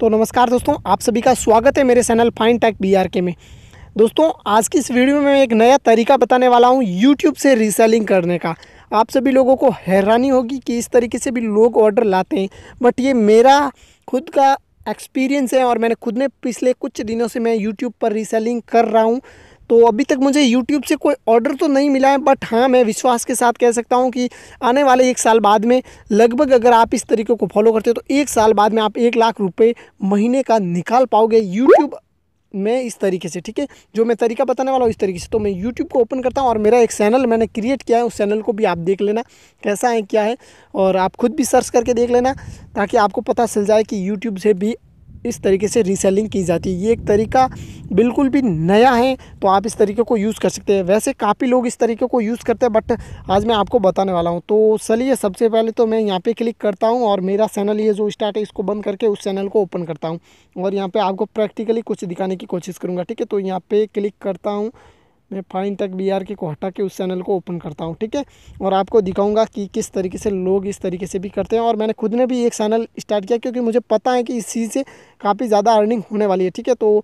तो नमस्कार दोस्तों आप सभी का स्वागत है मेरे चैनल फाइन टेक बी में दोस्तों आज की इस वीडियो में मैं एक नया तरीका बताने वाला हूँ यूट्यूब से रीसेलिंग करने का आप सभी लोगों को हैरानी होगी कि इस तरीके से भी लोग ऑर्डर लाते हैं बट ये मेरा खुद का एक्सपीरियंस है और मैंने खुद ने पिछले कुछ दिनों से मैं यूट्यूब पर रीसेलिंग कर रहा हूँ तो अभी तक मुझे यूट्यूब से कोई ऑर्डर तो नहीं मिला है बट हाँ मैं विश्वास के साथ कह सकता हूँ कि आने वाले एक साल बाद में लगभग अगर आप इस तरीके को फॉलो करते हो तो एक साल बाद में आप एक लाख रुपये महीने का निकाल पाओगे यूट्यूब मैं इस तरीके से ठीक है जो मैं तरीका बताने वाला हूँ इस तरीके से तो मैं यूट्यूब को ओपन करता हूँ और मेरा एक चैनल मैंने क्रिएट किया है उस चैनल को भी आप देख लेना कैसा है क्या है और आप खुद भी सर्च करके देख लेना ताकि आपको पता चल जाए कि यूट्यूब से भी इस तरीके से रीसेलिंग की जाती है ये एक तरीका बिल्कुल भी नया है तो आप इस तरीके को यूज़ कर सकते हैं वैसे काफ़ी लोग इस तरीके को यूज़ करते हैं बट आज मैं आपको बताने वाला हूँ तो चलिए सबसे पहले तो मैं यहाँ पे क्लिक करता हूँ और मेरा चैनल ये जो स्टार्ट है इसको बंद करके उस चैनल को ओपन करता हूँ और यहाँ पर आपको प्रैक्टिकली कुछ दिखाने की कोशिश करूँगा ठीक है तो यहाँ पर क्लिक करता हूँ मैं फाइन टेक बी आर के को हटा के उस चैनल को ओपन करता हूँ ठीक है और आपको दिखाऊंगा कि किस तरीके से लोग इस तरीके से भी करते हैं और मैंने खुद ने भी एक चैनल स्टार्ट किया क्योंकि मुझे पता है कि इस चीज़ से काफ़ी ज़्यादा अर्निंग होने वाली है ठीक है तो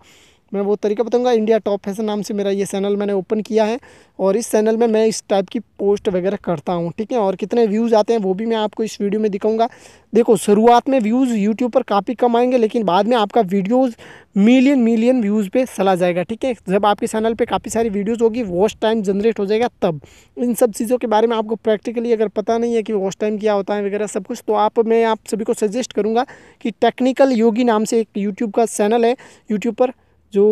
मैं वो तरीका बताऊंगा इंडिया टॉप फैशन नाम से मेरा ये चैनल मैंने ओपन किया है और इस चैनल में मैं इस टाइप की पोस्ट वगैरह करता हूँ ठीक है और कितने व्यूज़ आते हैं वो भी मैं आपको इस वीडियो में दिखाऊंगा देखो शुरुआत में व्यूज़ यूट्यूब पर काफ़ी कम आएंगे लेकिन बाद में आपका वीडियोज़ मिलियन मिलियन व्यूज़ पर चला जाएगा ठीक है जब आपके चैनल पर काफ़ी सारी वीडियोज़ होगी वॉच टाइम जनरेट हो जाएगा तब इन सब चीज़ों के बारे में आपको प्रैक्टिकली अगर पता नहीं है कि वॉच टाइम क्या होता है वगैरह सब कुछ तो आप मैं आप सभी को सजेस्ट करूँगा कि टेक्निकल योगी नाम से एक यूट्यूब का चैनल है यूट्यूब पर जो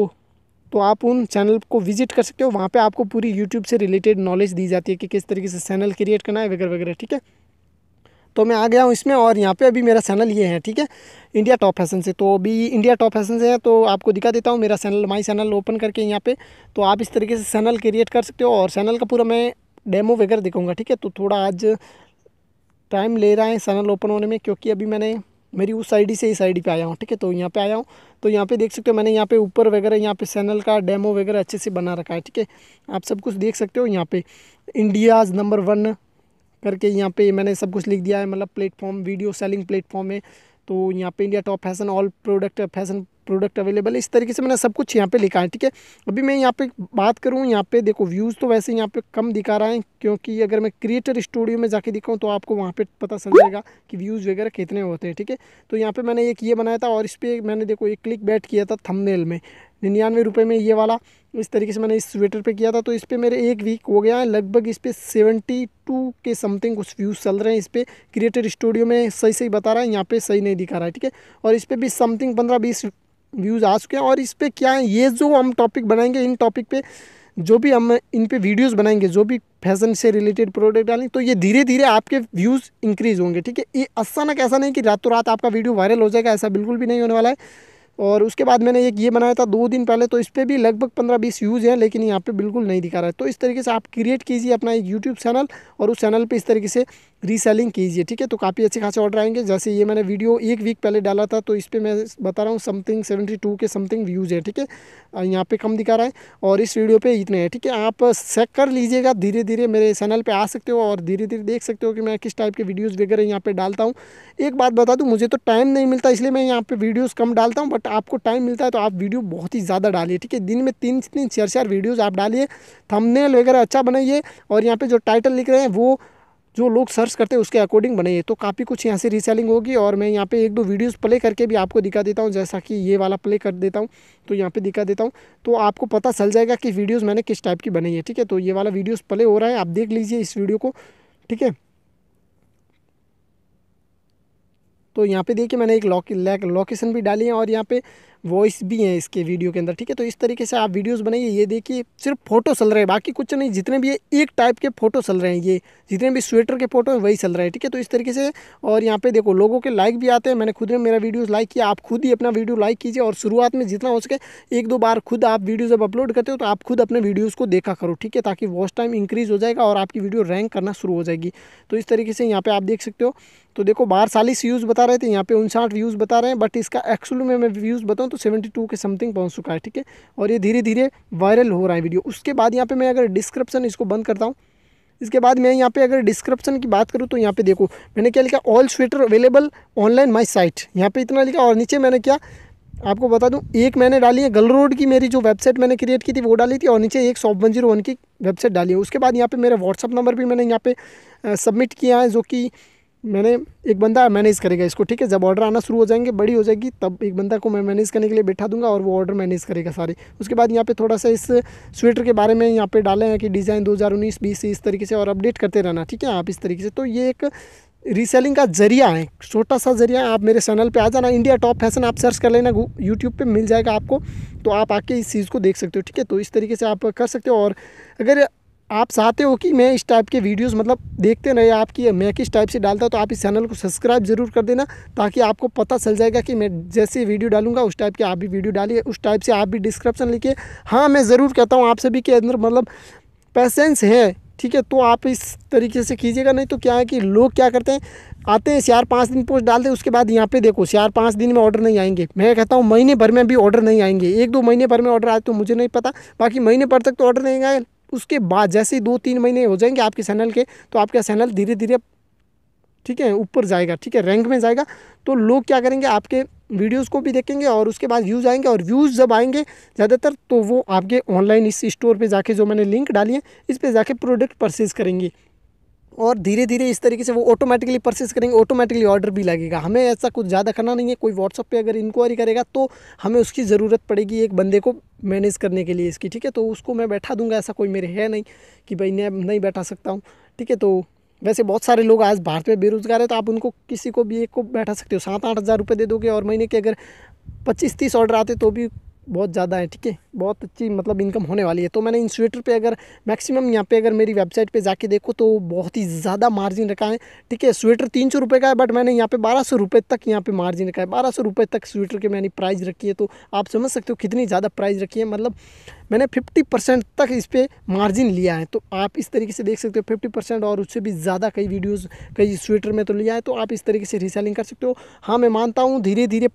तो आप उन चैनल को विजिट कर सकते हो वहाँ पे आपको पूरी यूट्यूब से रिलेटेड नॉलेज दी जाती है कि किस तरीके से चैनल क्रिएट करना है वगैरह वगैरह ठीक है तो मैं आ गया हूँ इसमें और यहाँ पे अभी मेरा चैनल ये है ठीक है इंडिया टॉप फैशन से तो अभी इंडिया टॉप फैशन से है तो आपको दिखा देता हूँ मेरा चैनल माई चैनल ओपन करके यहाँ पर तो आप इस तरीके से चैनल क्रिएट कर सकते हो और चैनल का पूरा मैं डेमो वगैरह दिखाऊँगा ठीक है तो थोड़ा आज टाइम ले रहा है चैनल ओपन होने में क्योंकि अभी मैंने मेरी उस साइड से इस साइड पे आया हूँ ठीक है तो यहाँ पे आया हूँ तो यहाँ पे देख सकते हो मैंने यहाँ पे ऊपर वगैरह यहाँ पे चैनल का डेमो वगैरह अच्छे से बना रखा है ठीक है आप सब कुछ देख सकते हो यहाँ पे इंडियाज़ नंबर वन करके यहाँ पे मैंने सब कुछ लिख दिया है मतलब प्लेटफॉर्म वीडियो सेलिंग प्लेटफॉर्म है तो यहाँ पे India top fashion all product fashion product available है इस तरीके से मैंने सब कुछ यहाँ पे लिखा है ठीक है अभी मैं यहाँ पे बात करूँ यहाँ पे देखो व्यूज़ तो वैसे यहाँ पे कम दिखा रहा है क्योंकि अगर मैं क्रिएटर स्टूडियो में जाके दिखाऊँ तो आपको वहाँ पे पता चल जाएगा कि व्यूज़ वगैरह कितने होते हैं ठीक है थीके? तो यहाँ पर मैंने एक ये बनाया था और इस पर मैंने देखो एक क्लिक बैट किया था थमनेल में निन्यानवे रुपये में ये वाला इस तरीके से मैंने इस स्वेटर पे किया था तो इस पर मेरे एक वीक हो गया है लगभग इस पर सेवेंटी टू के समथिंग कुछ व्यूज़ चल रहे हैं इस पर क्रिएटर स्टूडियो में सही सही बता रहा है यहाँ पे सही नहीं दिखा रहा है ठीक है और इस पर भी समथिंग पंद्रह बीस व्यूज़ आ चुके हैं और इस पर क्या है ये जो हम टॉपिक बनाएंगे इन टॉपिक पे जो भी हम इन पे वीडियोस बनाएंगे जो भी फैशन से रिलेटेड प्रोडक्ट डालेंगे तो ये धीरे धीरे आपके व्यूज़ इंक्रीज होंगे ठीक है ये अचानक ऐसा नहीं कि रातों रात आपका वीडियो वायरल हो जाएगा ऐसा बिल्कुल भी नहीं होने वाला है और उसके बाद मैंने एक ये बनाया था दो दिन पहले तो इस पर भी लगभग पंद्रह बीस व्यूज़ हैं लेकिन यहाँ पे बिल्कुल नहीं दिखा रहा है तो इस तरीके से आप क्रिएट कीजिए अपना एक यूट्यूब चैनल और उस चैनल पर इस तरीके से रीसेलिंग कीजिए ठीक है तो काफ़ी अच्छे खासे ऑर्डर आएंगे जैसे ये मैंने वीडियो एक वीक पहले डाला था तो इस पर मैं बता रहा हूँ something seventy two K something views है ठीक है यहाँ पे कम दिखा रहा है और इस वीडियो पे इतने हैं ठीक है आप चेक कर लीजिएगा धीरे धीरे मेरे चैनल पर आ सकते हो और धीरे धीरे देख सकते हो कि मैं किस टाइप के वीडियोज़ वगैरह यहाँ पर डालता हूँ एक बात बता दूँ मुझे तो टाइम नहीं मिलता इसलिए मैं यहाँ पर वीडियोज़ कम डालता हूँ बट आपको टाइम मिलता है तो आप वीडियो बहुत ही ज़्यादा डालिए ठीक है दिन में तीन तीन चार चार वीडियोज़ आप डालिए थमनेल वगैरह अच्छा बनाइए और यहाँ पर जो टाइटल लिख रहे हैं वो जो लोग सर्च करते हैं उसके अकॉर्डिंग बने तो काफ़ी कुछ यहाँ से रीसेलिंग होगी और मैं यहाँ पे एक दो वीडियोस प्ले करके भी आपको दिखा देता हूँ जैसा कि ये वाला प्ले कर देता हूँ तो यहाँ पे दिखा देता हूँ तो आपको पता चल जाएगा कि वीडियोस मैंने किस टाइप की बनाई है ठीक है तो ये वाला वीडियोज़ प्ले हो रहा है आप देख लीजिए इस वीडियो को ठीक है तो यहाँ पे देखिए मैंने एक लॉक लोकेशन भी डाली है और यहाँ पे वॉइस भी हैं इसके वीडियो के अंदर ठीक है तो इस तरीके से आप वीडियोस बनाइए ये देखिए सिर्फ फोटो चल रहे हैं बाकी कुछ नहीं जितने भी एक टाइप के फोटो चल रहे हैं ये जितने भी स्वेटर के फोटो हैं वही चल रहे हैं ठीक है तो इस तरीके से और यहाँ पे देखो लोगों के लाइक भी आते हैं मैंने खुद ने मेरा वीडियोज़ लाइक किया आप खुद ही अपना वीडियो लाइक कीजिए और शुरुआत में जितना हो सके एक दो बार खुद आप वीडियो जब अपलोड करते हो तो आप खुद अपने वीडियोज़ को देखा करो ठीक है ताकि वॉच टाइम इंक्रीज़ हो जाएगा और आपकी वीडियो रैंक करना शुरू हो जाएगी तो इस तरीके से यहाँ पर आप देख सकते हो तो देखो बाहर चालीस व्यूज़ बता रहे थे यहाँ पे उनसाठ व्यूज़ बता रहे हैं बट इसका एक्चुअल में मैं व्यूज़ बताऊँ तो तो सेवेंटी टू के समथिंग पहुँच चुका है ठीक है और ये धीरे धीरे वायरल हो रहा है वीडियो उसके बाद यहाँ पर मैं अगर डिस्क्रिप्शन इसको बंद करता हूँ इसके बाद मैं यहाँ पे अगर डिस्क्रिप्शन की बात करूँ तो यहाँ पे देखो मैंने क्या लिखा all sweater available online my site यहाँ पर इतना लिखा और नीचे मैंने क्या आपको बता दूँ एक मैंने डाली है गल रोड की मेरी जो वेबसाइट मैंने क्रिएट की थी वो डाली थी और नीचे एक सॉप वन जीरो वन की वेबसाइट डाली है उसके बाद यहाँ पे मेरा व्हाट्सअप नंबर भी मैंने यहाँ पे सबमिट किया है जो कि मैंने एक बंदा मैनेज करेगा इसको ठीक है जब ऑर्डर आना शुरू हो जाएंगे बड़ी हो जाएगी तब एक बंदा को मैं मैनेज करने के लिए बैठा दूंगा और वो ऑर्डर मैनेज करेगा सारे उसके बाद यहाँ पे थोड़ा सा इस स्वेटर के बारे में यहाँ पे डाले हैं कि डिज़ाइन 2019 20 इस तरीके से और अपडेट करते रहना ठीक है आप इस तरीके से तो ये एक रीसेलिंग का जरिया है छोटा सा जरिया आप मेरे चैनल पे आ जाना इंडिया टॉप फैशन आप सर्च कर लेना यूट्यूब पे मिल जाएगा आपको तो आप आके इस चीज़ को देख सकते हो ठीक है तो इस तरीके से आप कर सकते हो और अगर आप चाहते हो कि मैं इस टाइप के वीडियोस मतलब देखते रहे आपकी मैं किस टाइप से डालता हूँ तो आप इस चैनल को सब्सक्राइब ज़रूर कर देना ताकि आपको पता चल जाएगा कि मैं जैसे वीडियो डालूंगा उस टाइप की आप भी वीडियो डालिए उस टाइप से आप भी डिस्क्रिप्शन लिखिए हाँ मैं ज़रूर कहता हूँ आप सभी के अंदर मतलब पैसेंस है ठीक है तो आप इस तरीके से कीजिएगा नहीं तो क्या है कि लोग क्या करते हैं आते हैं चार पाँच दिन पोस्ट डालते हैं उसके बाद यहाँ पे देखो चार पाँच दिन में ऑर्डर नहीं आएंगे मैं कहता हूँ महीने भर में भी ऑर्डर नहीं आएंगे एक दो महीने भर में ऑर्डर आए तो मुझे नहीं पता बाकी महीने भर तक तो ऑर्डर नहीं आए उसके बाद जैसे ही दो तीन महीने हो जाएंगे आपके चैनल के तो आपका चैनल धीरे धीरे ठीक है ऊपर जाएगा ठीक है रैंक में जाएगा तो लोग क्या करेंगे आपके वीडियोस को भी देखेंगे और उसके बाद व्यूज़ आएंगे और व्यूज़ जब आएंगे ज़्यादातर तो वो आपके ऑनलाइन इस स्टोर पे जाके जो मैंने लिंक डाली है इस पे जाके प्रोडक्ट परचेज़ करेंगे और धीरे धीरे इस तरीके से वो ऑटोमेटिकली परचेस करेंगे ऑटोमेटिकली ऑर्डर भी लगेगा हमें ऐसा कुछ ज़्यादा करना नहीं है कोई व्हाट्सअप पे अगर इंक्वायरी करेगा तो हमें उसकी ज़रूरत पड़ेगी एक बंदे को मैनेज करने के लिए इसकी ठीक है तो उसको मैं बैठा दूंगा ऐसा कोई मेरे है नहीं कि भाई मैं नहीं बैठा सकता हूँ ठीक है तो वैसे बहुत सारे लोग आज भारत में बेरोज़गार है तो आप उनको किसी को भी एक को बैठा सकते हो सात आठ हज़ार रुपये दे दोगे और महीने के अगर पच्चीस तीस ऑर्डर आते तो भी बहुत ज़्यादा है ठीक है बहुत अच्छी मतलब इनकम होने वाली है तो मैंने इन स्वेटर पे अगर मैक्सिमम यहाँ पे अगर मेरी वेबसाइट पे जाके देखो तो बहुत ही ज़्यादा मार्जिन रखा है ठीक है स्वेटर तीन सौ रुपये का है बट मैंने यहाँ पे बारह सौ रुपये तक यहाँ पे मार्जिन रखा है बारह सौ रुपये तक स्वेटर के मैंने प्राइस रखी है तो आप समझ सकते हो कितनी ज़्यादा प्राइस रखी है मतलब मैंने फिफ्टी परसेंट तक इस पर मार्जिन लिया है तो आप इस तरीके से देख सकते हो फिफ्टी परसेंट और उससे भी ज़्यादा कई वीडियोज़ कई स्वेटर में तो लिया है तो आप इस तरीके से रिसेलिंग कर सकते हो हाँ मैं मानता हूँ धीरे धीरे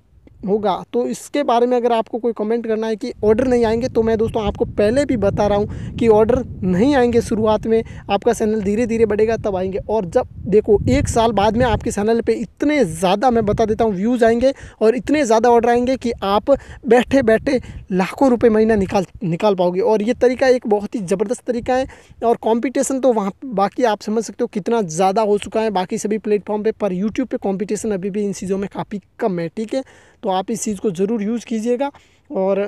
होगा तो इसके बारे में अगर आपको कोई कमेंट करना है कि ऑर्डर नहीं आएंगे तो मैं दोस्तों आपको पहले भी बता रहा हूँ कि ऑर्डर नहीं आएंगे शुरुआत में आपका चैनल धीरे धीरे बढ़ेगा तब आएंगे और जब देखो एक साल बाद में आपके चैनल पे इतने ज़्यादा मैं बता देता हूँ व्यूज़ आएंगे और इतने ज़्यादा ऑर्डर आएंगे कि आप बैठे बैठे लाखों रुपये महीना निकाल निकाल पाओगे और ये तरीका एक बहुत ही ज़बरदस्त तरीका है और कॉम्पिटिशन तो वहाँ बाकी आप समझ सकते हो कितना ज़्यादा हो चुका है बाकी सभी प्लेटफॉर्म पर यूट्यूब पर कॉम्पिटिशन अभी भी इन चीज़ों में काफ़ी कम है ठीक है तो आप इस चीज़ को ज़रूर यूज़ कीजिएगा और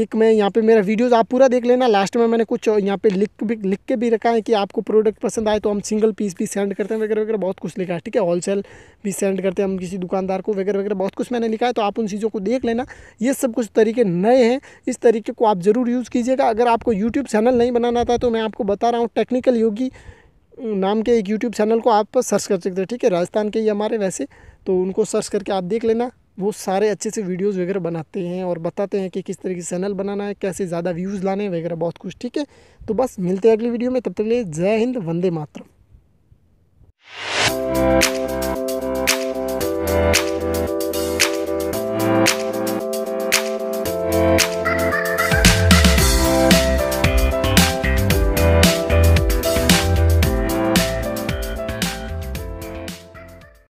एक मैं यहाँ पे मेरा वीडियोस आप पूरा देख लेना लास्ट में मैंने कुछ यहाँ पे लिख भी लिख के भी रखा है कि आपको प्रोडक्ट पसंद आए तो हम सिंगल पीस भी सेंड करते हैं वगैरह वगैरह बहुत कुछ लिखा है ठीक है होलसेल भी सेंड करते हैं हम किसी दुकानदार को वगैरह वगैरह बहुत कुछ मैंने लिखा है तो आप उन चीज़ों को देख लेना ये सब कुछ तरीके नए हैं इस तरीके को आप ज़रूर यूज़ कीजिएगा अगर आपको यूट्यूब चैनल नहीं बनाना था तो मैं आपको बता रहा हूँ टेक्निकल योगी नाम के एक यूट्यूब चैनल को आप सर्च कर सकते हैं ठीक है राजस्थान के ही हमारे वैसे तो उनको सर्च करके आप देख लेना वो सारे अच्छे से वीडियोस वगैरह बनाते हैं और बताते हैं कि किस तरीके से चैनल बनाना है कैसे ज़्यादा व्यूज़ लाने हैं वगैरह बहुत कुछ ठीक है तो बस मिलते हैं अगली वीडियो में तब तक लिए जय हिंद वंदे मातरम